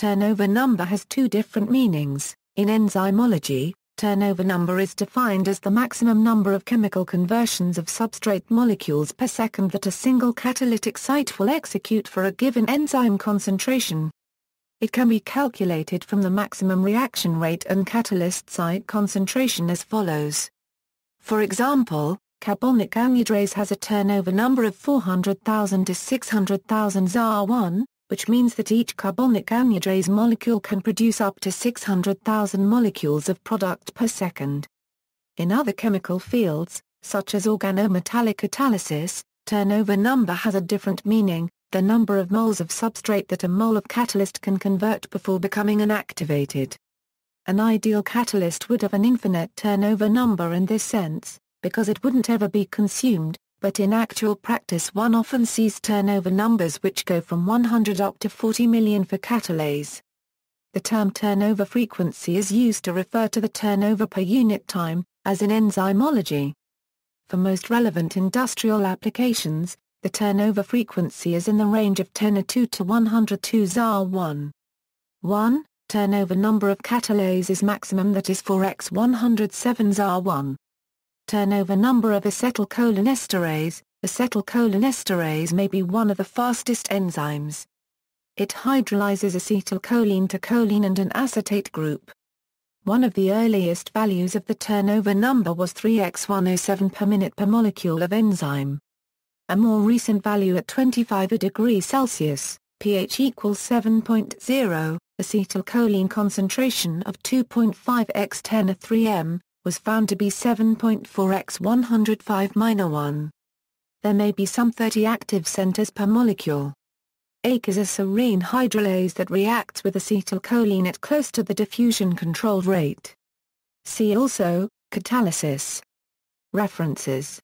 turnover number has two different meanings. In enzymology, turnover number is defined as the maximum number of chemical conversions of substrate molecules per second that a single catalytic site will execute for a given enzyme concentration. It can be calculated from the maximum reaction rate and catalyst site concentration as follows. For example, carbonic anhydrase has a turnover number of 400,000 to 600,000 ZAR1, which means that each carbonic anhydrase molecule can produce up to 600,000 molecules of product per second. In other chemical fields, such as organometallic catalysis, turnover number has a different meaning, the number of moles of substrate that a mole of catalyst can convert before becoming inactivated. An ideal catalyst would have an infinite turnover number in this sense, because it wouldn't ever be consumed, but in actual practice one often sees turnover numbers which go from 100 up to 40 million for Catalase. The term turnover frequency is used to refer to the turnover per unit time, as in enzymology. For most relevant industrial applications, the turnover frequency is in the range of 102 to 102 ZAR 1. 1. Turnover number of catalase is maximum that is 4x107 ZAR 1 turnover number of acetylcholinesterase, acetylcholinesterase may be one of the fastest enzymes. It hydrolyzes acetylcholine to choline and an acetate group. One of the earliest values of the turnover number was 3x107 per minute per molecule of enzyme. A more recent value at 25 degrees Celsius, pH equals 7.0, acetylcholine concentration of 2.5 x 10 a 3m, was found to be 7.4x 105 minor 1. There may be some 30 active centers per molecule. ACE is a serine hydrolase that reacts with acetylcholine at close to the diffusion control rate. See also, catalysis. References